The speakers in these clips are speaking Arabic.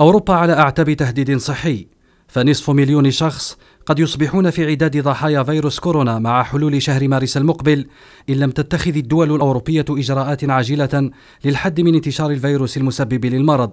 أوروبا على أعتاب تهديد صحي فنصف مليون شخص قد يصبحون في عداد ضحايا فيروس كورونا مع حلول شهر مارس المقبل إن لم تتخذ الدول الأوروبية إجراءات عاجلة للحد من انتشار الفيروس المسبب للمرض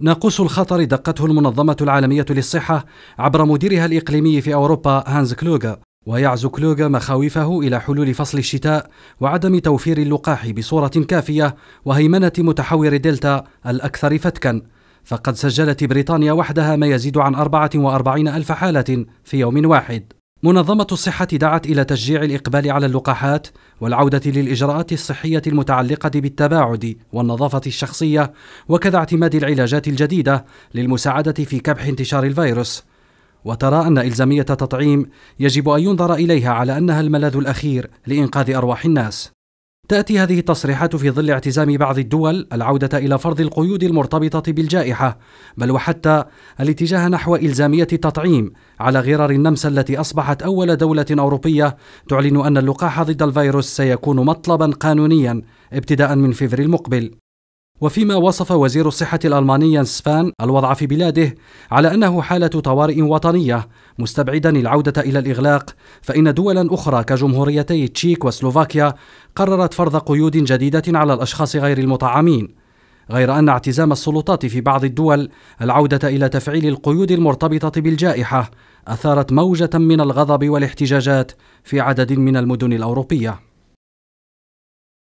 ناقوس الخطر دقته المنظمة العالمية للصحة عبر مديرها الإقليمي في أوروبا هانز كلوغا ويعزو كلوغا مخاوفه إلى حلول فصل الشتاء وعدم توفير اللقاح بصورة كافية وهيمنة متحور دلتا الأكثر فتكاً فقد سجلت بريطانيا وحدها ما يزيد عن 44 ألف حالة في يوم واحد منظمة الصحة دعت إلى تشجيع الإقبال على اللقاحات والعودة للإجراءات الصحية المتعلقة بالتباعد والنظافة الشخصية وكذا اعتماد العلاجات الجديدة للمساعدة في كبح انتشار الفيروس وترى أن إلزامية تطعيم يجب أن ينظر إليها على أنها الملاذ الأخير لإنقاذ أرواح الناس تأتي هذه التصريحات في ظل اعتزام بعض الدول العودة إلى فرض القيود المرتبطة بالجائحة، بل وحتى الاتجاه نحو إلزامية التطعيم على غرار النمسا التي أصبحت أول دولة أوروبية تعلن أن اللقاح ضد الفيروس سيكون مطلبا قانونيا ابتداء من فبراير المقبل. وفيما وصف وزير الصحة الألماني سفان الوضع في بلاده على أنه حالة طوارئ وطنية مستبعدا العودة إلى الإغلاق فإن دولا أخرى كجمهوريتي تشيك وسلوفاكيا قررت فرض قيود جديدة على الأشخاص غير المطعمين غير أن اعتزام السلطات في بعض الدول العودة إلى تفعيل القيود المرتبطة بالجائحة أثارت موجة من الغضب والاحتجاجات في عدد من المدن الأوروبية